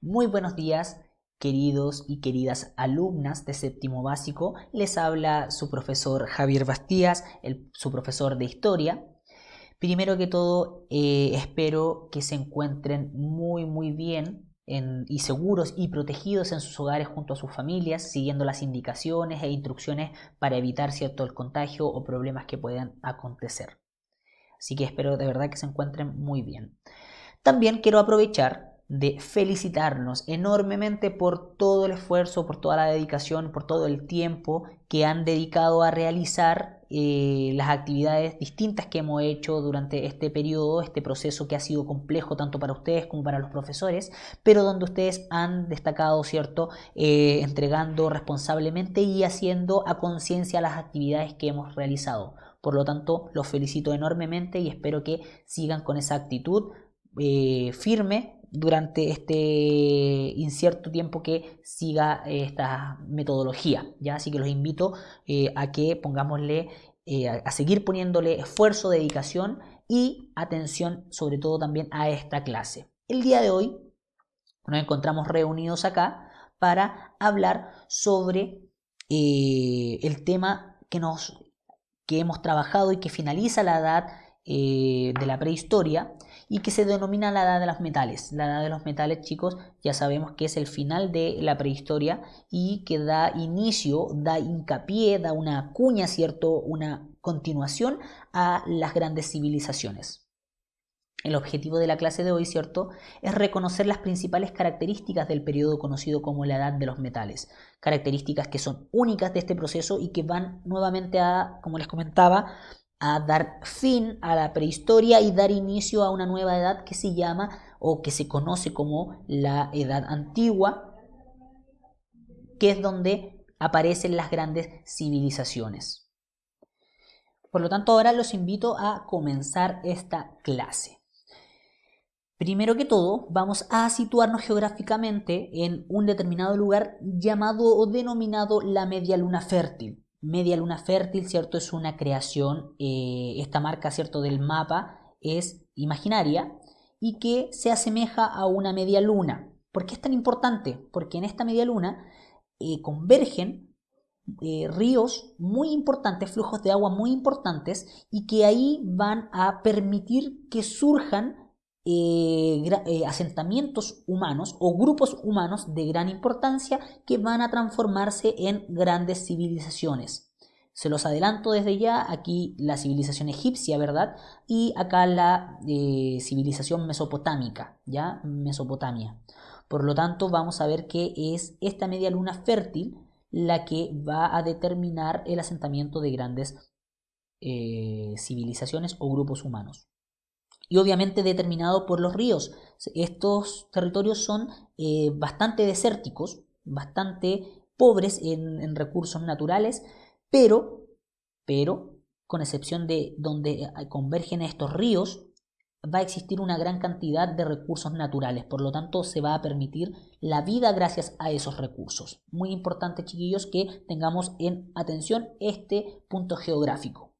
Muy buenos días, queridos y queridas alumnas de séptimo básico. Les habla su profesor Javier Bastías, su profesor de historia. Primero que todo, eh, espero que se encuentren muy, muy bien y seguros y protegidos en sus hogares junto a sus familias, siguiendo las indicaciones e instrucciones para evitar cierto el contagio o problemas que puedan acontecer. Así que espero de verdad que se encuentren muy bien. También quiero aprovechar de felicitarnos enormemente por todo el esfuerzo, por toda la dedicación, por todo el tiempo que han dedicado a realizar eh, las actividades distintas que hemos hecho durante este periodo, este proceso que ha sido complejo tanto para ustedes como para los profesores, pero donde ustedes han destacado, ¿cierto?, eh, entregando responsablemente y haciendo a conciencia las actividades que hemos realizado. Por lo tanto, los felicito enormemente y espero que sigan con esa actitud eh, firme durante este incierto tiempo que siga eh, esta metodología. ¿ya? Así que los invito eh, a que pongámosle, eh, a, seguir poniéndole esfuerzo, dedicación y atención sobre todo también a esta clase. El día de hoy nos encontramos reunidos acá para hablar sobre el tema que, nos, que hemos trabajado y que finaliza la edad eh, de la prehistoria y que se denomina la edad de los metales. La edad de los metales, chicos, ya sabemos que es el final de la prehistoria y que da inicio, da hincapié, da una cuña, ¿cierto? Una continuación a las grandes civilizaciones. El objetivo de la clase de hoy, ¿cierto?, es reconocer las principales características del periodo conocido como la edad de los metales, características que son únicas de este proceso y que van nuevamente a, como les comentaba, a dar fin a la prehistoria y dar inicio a una nueva edad que se llama o que se conoce como la edad antigua, que es donde aparecen las grandes civilizaciones. Por lo tanto, ahora los invito a comenzar esta clase. Primero que todo, vamos a situarnos geográficamente en un determinado lugar llamado o denominado la media luna fértil. Media Luna Fértil, ¿cierto? Es una creación, eh, esta marca, ¿cierto? Del mapa es imaginaria y que se asemeja a una media luna. ¿Por qué es tan importante? Porque en esta media luna eh, convergen eh, ríos muy importantes, flujos de agua muy importantes y que ahí van a permitir que surjan eh, eh, asentamientos humanos o grupos humanos de gran importancia que van a transformarse en grandes civilizaciones. Se los adelanto desde ya, aquí la civilización egipcia, ¿verdad? Y acá la eh, civilización mesopotámica, ¿ya? Mesopotamia. Por lo tanto, vamos a ver que es esta media luna fértil la que va a determinar el asentamiento de grandes civilizaciones o grupos humanos y obviamente determinado por los ríos. Estos territorios son eh, bastante desérticos, bastante pobres en, en recursos naturales, pero, pero, con excepción de donde eh, convergen estos ríos, va a existir una gran cantidad de recursos naturales, por lo tanto se va a permitir la vida gracias a esos recursos. Muy importante, chiquillos, que tengamos en atención este punto geográfico.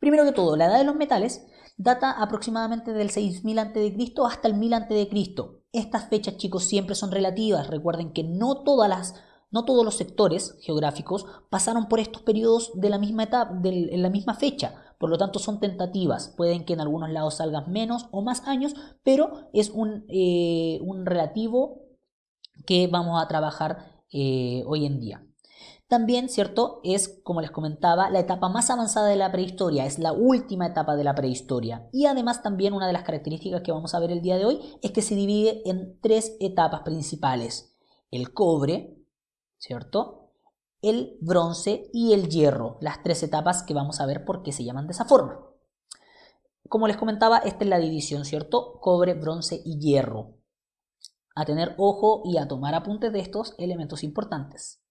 Primero que todo, la edad de los metales data aproximadamente del 6000 a.C. hasta el 1000 a.C. Estas fechas, chicos, siempre son relativas. Recuerden que no todas las no todos los sectores geográficos pasaron por estos periodos de la misma etapa, de la misma fecha, por lo tanto son tentativas. Pueden que en algunos lados salgan menos o más años, pero es un, eh, un relativo que vamos a trabajar eh, hoy en día. También, ¿cierto? Es, como les comentaba, la etapa más avanzada de la prehistoria, es la última etapa de la prehistoria. Y además también una de las características que vamos a ver el día de hoy es que se divide en tres etapas principales. El cobre, ¿cierto? El bronce y el hierro, las tres etapas que vamos a ver por qué se llaman de esa forma. Como les comentaba, esta es la división, ¿cierto? Cobre, bronce y hierro. A tener ojo y a tomar apuntes de estos elementos importantes.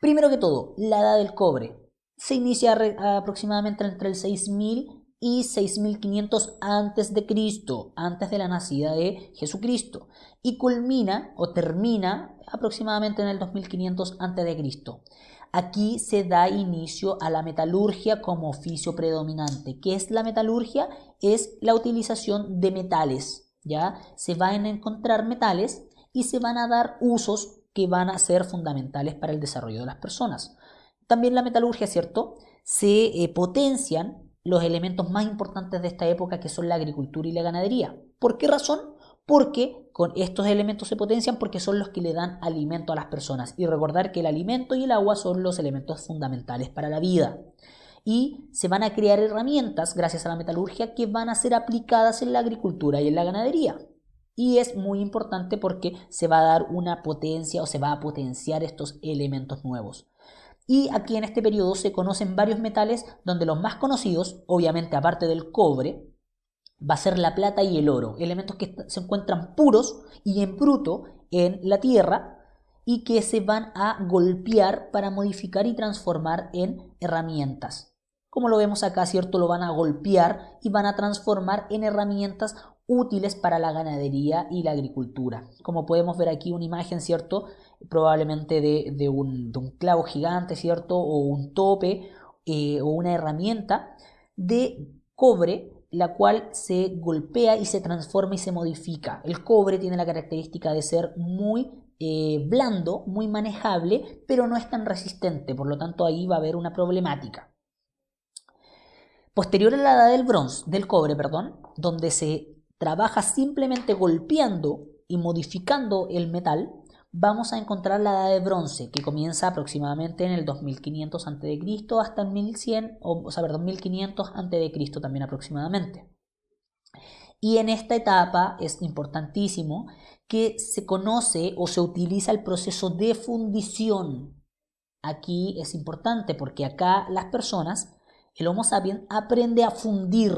Primero que todo, la edad del cobre. Se inicia aproximadamente entre el 6000 y 6500 antes de Cristo, antes de la nacida de Jesucristo, y culmina o termina aproximadamente en el 2500 antes de Cristo. Aquí se da inicio a la metalurgia como oficio predominante. ¿Qué es la metalurgia? Es la utilización de metales, ¿ya? Se van a encontrar metales y se van a dar usos van a ser fundamentales para el desarrollo de las personas. También la metalurgia, ¿cierto? Se eh, potencian los elementos más importantes de esta época, que son la agricultura y la ganadería. ¿Por qué razón? Porque con estos elementos se potencian porque son los que le dan alimento a las personas. Y recordar que el alimento y el agua son los elementos fundamentales para la vida y se van a crear herramientas gracias a la metalurgia que van a ser aplicadas en la agricultura y en la ganadería. Y es muy importante porque se va a dar una potencia o se va a potenciar estos elementos nuevos. Y aquí en este periodo se conocen varios metales donde los más conocidos, obviamente aparte del cobre, va a ser la plata y el oro, elementos que se encuentran puros y en bruto en la Tierra y que se van a golpear para modificar y transformar en herramientas. Como lo vemos acá, ¿cierto? Lo van a golpear y van a transformar en herramientas útiles para la ganadería y la agricultura. Como podemos ver aquí una imagen, ¿cierto? Probablemente de, un, clavo gigante, ¿cierto? O un tope eh, o una herramienta de cobre la cual se golpea y se transforma y se modifica. El cobre tiene la característica de ser muy eh, blando, muy manejable, pero no es tan resistente, por lo tanto ahí va a haber una problemática. Posterior a la edad del bronce, del cobre, perdón, donde se trabaja simplemente golpeando y modificando el metal, vamos a encontrar la edad de bronce, que comienza aproximadamente en el 2500 a.C. hasta el 1100, o, 1500 a.C. también aproximadamente. Y en esta etapa es importantísimo que se conoce o se utiliza el proceso de fundición. Aquí es importante porque acá las personas, el Homo sapiens aprende a fundir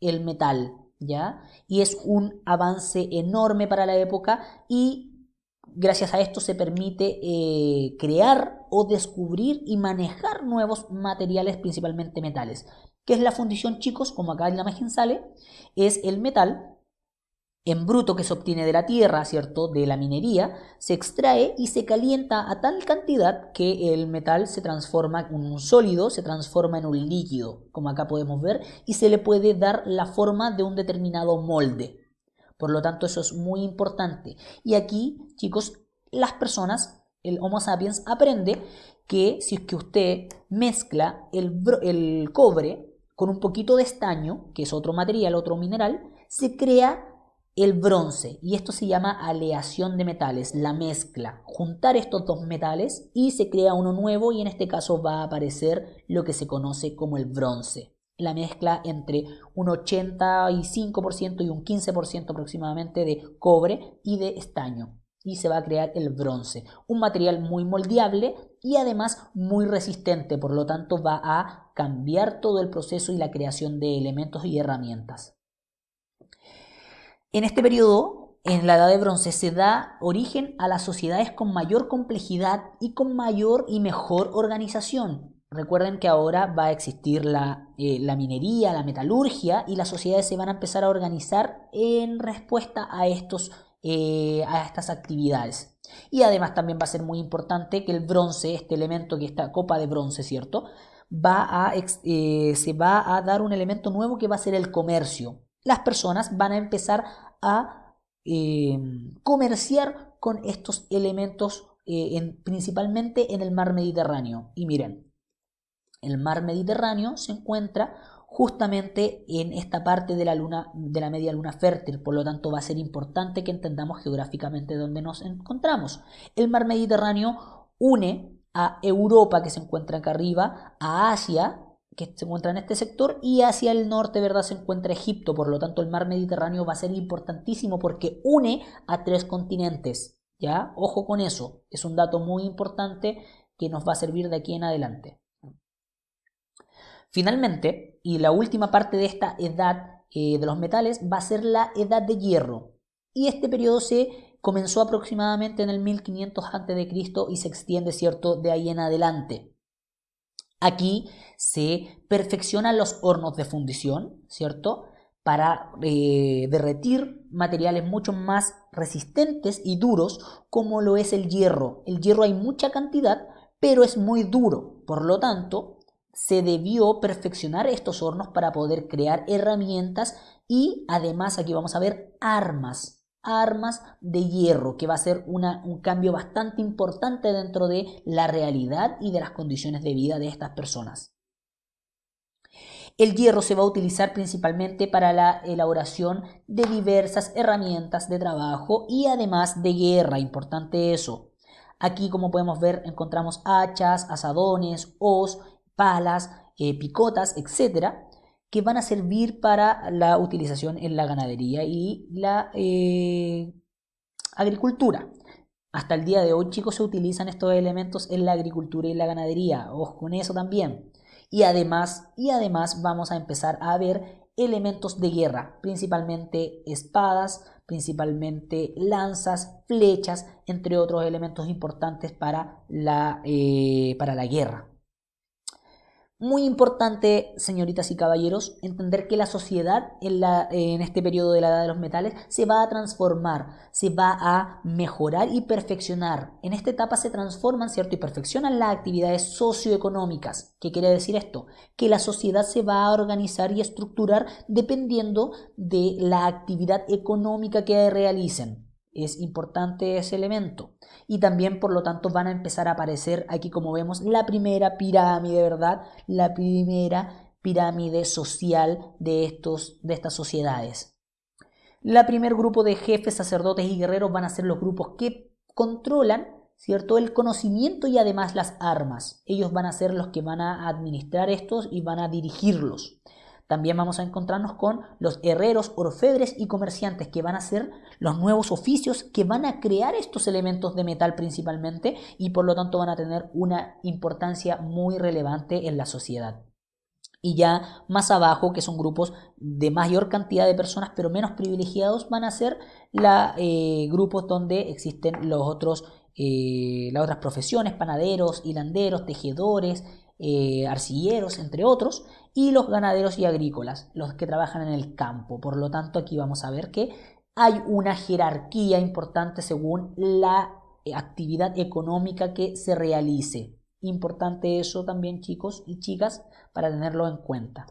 el metal, ¿ya? Y es un avance enorme para la época y gracias a esto se permite eh, crear o descubrir y manejar nuevos materiales, principalmente metales. que es la fundición, chicos? Como acá en la imagen sale, es el metal en bruto que se obtiene de la tierra, ¿cierto? De la minería, se extrae y se calienta a tal cantidad que el metal se transforma en un sólido, se transforma en un líquido, como acá podemos ver, y se le puede dar la forma de un determinado molde. Por lo tanto, eso es muy importante. Y aquí, chicos, las personas, el Homo sapiens aprende que si es que usted mezcla el, el cobre con un poquito de estaño, que es otro material, otro mineral, se crea el bronce, y esto se llama aleación de metales, la mezcla, juntar estos dos metales y se crea uno nuevo y en este caso va a aparecer lo que se conoce como el bronce. La mezcla entre un 85% y un 15% aproximadamente de cobre y de estaño. Y se va a crear el bronce, un material muy moldeable y además muy resistente, por lo tanto va a cambiar todo el proceso y la creación de elementos y herramientas. En este periodo, en la edad de bronce, se da origen a las sociedades con mayor complejidad y con mayor y mejor organización. Recuerden que ahora va a existir la, eh, minería, la metalurgia y las sociedades se van a empezar a organizar en respuesta a, estos, eh, a estas actividades. Y además también va a ser muy importante que el bronce, este elemento que esta copa de bronce, ¿cierto? Va a, eh, se va a dar un elemento nuevo que va a ser el comercio. Las personas van a empezar a eh, comerciar con estos elementos eh, principalmente en el mar Mediterráneo. Y miren, el mar Mediterráneo se encuentra justamente en esta parte de la luna de la media luna fértil, por lo tanto va a ser importante que entendamos geográficamente dónde nos encontramos. El mar Mediterráneo une a Europa que se encuentra acá arriba, a Asia que se encuentra en este sector y hacia el norte, ¿verdad? Se encuentra Egipto, por lo tanto el mar Mediterráneo va a ser importantísimo porque une a tres continentes, ¿ya? Ojo con eso, es un dato muy importante que nos va a servir de aquí en adelante. Finalmente, y la última parte de esta edad eh, de los metales va a ser la edad de hierro, y este periodo se comenzó aproximadamente en el 1500 a.C. y se extiende, ¿cierto?, de ahí en adelante. Aquí se perfeccionan los hornos de fundición, ¿cierto? Para eh, derretir materiales mucho más resistentes y duros como lo es el hierro. El hierro hay mucha cantidad, pero es muy duro. Por lo tanto, se debió perfeccionar estos hornos para poder crear herramientas y además aquí vamos a ver armas armas de hierro, que va a ser un cambio bastante importante dentro de la realidad y de las condiciones de vida de estas personas. El hierro se va a utilizar principalmente para la elaboración de diversas herramientas de trabajo y además de guerra, importante eso. Aquí, como podemos ver, encontramos hachas, asadones, os, palas, eh, picotas, etc que van a servir para la utilización en la ganadería y la eh, agricultura. Hasta el día de hoy, chicos, se utilizan estos elementos en la agricultura y la ganadería. Ojo con eso también. Y además, y además vamos a empezar a ver elementos de guerra, principalmente espadas, principalmente lanzas, flechas, entre otros elementos importantes para eh, para la guerra. Muy importante, señoritas y caballeros, entender que la sociedad en, la, en este periodo de la edad de los metales se va a transformar, se va a mejorar y perfeccionar. En esta etapa se transforman, ¿cierto? Y perfeccionan las actividades socioeconómicas. ¿Qué quiere decir esto? Que la sociedad se va a organizar y estructurar dependiendo de la actividad económica que realicen. Es importante ese elemento. Y también, por lo tanto, van a empezar a aparecer aquí, como vemos, la primera pirámide, ¿verdad? La primera pirámide social de, estos, de estas sociedades. La primer grupo de jefes, sacerdotes y guerreros van a ser los grupos que controlan, ¿cierto? El conocimiento y además las armas. Ellos van a ser los que van a administrar estos y van a dirigirlos. También vamos a encontrarnos con los herreros, orfebres y comerciantes, que van a ser los nuevos oficios que van a crear estos elementos de metal principalmente y por lo tanto van a tener una importancia muy relevante en la sociedad y ya más abajo, que son grupos de mayor cantidad de personas pero menos privilegiados, van a ser la, eh, grupos donde existen los otros, eh, las otras profesiones, panaderos, hilanderos, tejedores, eh, arcilleros, entre otros, y los ganaderos y agrícolas, los que trabajan en el campo. Por lo tanto, aquí vamos a ver que hay una jerarquía importante según la eh, actividad económica que se realice. Importante eso también, chicos y chicas, para tenerlo en cuenta.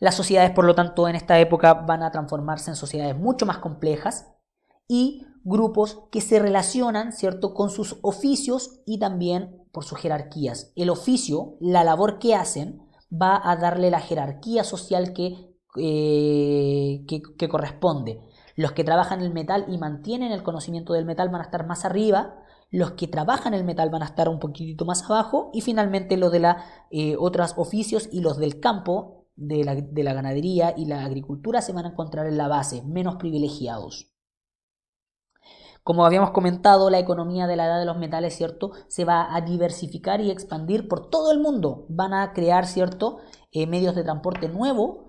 Las sociedades, por lo tanto, en esta época van a transformarse en sociedades mucho más complejas y grupos que se relacionan, ¿cierto?, con sus oficios y también por sus jerarquías. El oficio, la labor que hacen, va a darle la jerarquía social eh, que, que, corresponde. Los que trabajan el metal y mantienen el conocimiento del metal van a estar más arriba, los que trabajan el metal van a estar un poquitito más abajo y finalmente los de los eh, otros oficios y los del campo, de la ganadería y la agricultura se van a encontrar en la base, menos privilegiados. Como habíamos comentado, la economía de la edad de los metales, ¿cierto? Se va a diversificar y expandir por todo el mundo. Van a crear, ¿cierto? Eh, medios de transporte nuevo,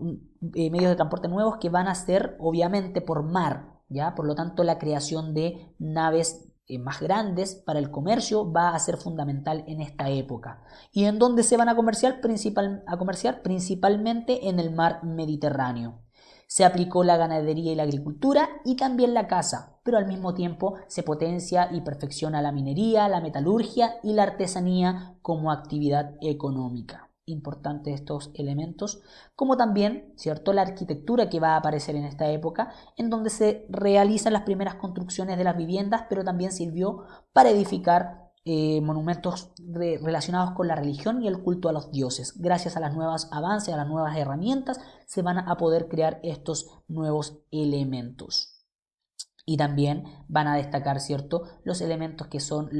mm, eh, medios de transporte nuevos que van a ser, obviamente, por mar, ¿ya? Por lo tanto, la creación de naves eh, más grandes para el comercio va a ser fundamental en esta época. ¿Y en dónde se van a comerciar? a comerciar principalmente en el mar Mediterráneo. Se aplicó la ganadería y la agricultura y también la caza, pero al mismo tiempo se potencia y perfecciona la minería, la metalurgia y la artesanía como actividad económica. Importante estos elementos, como también, ¿cierto?, la arquitectura que va a aparecer en esta época, en donde se realizan las primeras construcciones de las viviendas, pero también sirvió para edificar eh, monumentos relacionados con la religión y el culto a los dioses. Gracias a las nuevas avances, a las nuevas herramientas, se van a poder crear estos nuevos elementos. Y también van a destacar, ¿cierto?, los elementos que son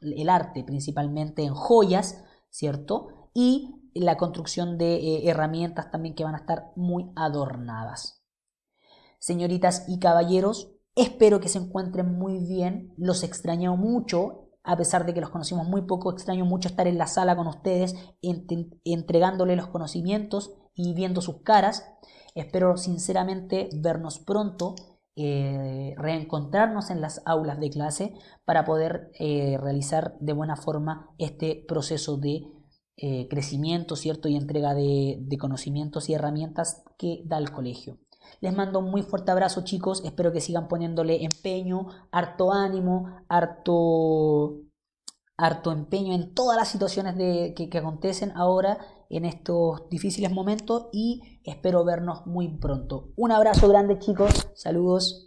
el arte, principalmente en joyas, ¿cierto? Y la construcción de eh, herramientas también que van a estar muy adornadas. Señoritas y caballeros, espero que se encuentren muy bien. Los extraño mucho a pesar de que los conocimos muy poco, extraño mucho estar en la sala con ustedes, entregándole los conocimientos y viendo sus caras. Espero sinceramente vernos pronto, eh, reencontrarnos en las aulas de clase para poder eh, realizar de buena forma este proceso de eh, crecimiento, ¿cierto? Y entrega de conocimientos y herramientas que da el colegio. Les mando un muy fuerte abrazo, chicos. Espero que sigan poniéndole empeño, harto ánimo, harto, harto empeño en todas las situaciones de, que acontecen ahora en estos difíciles momentos y espero vernos muy pronto. Un abrazo grande, chicos. Saludos.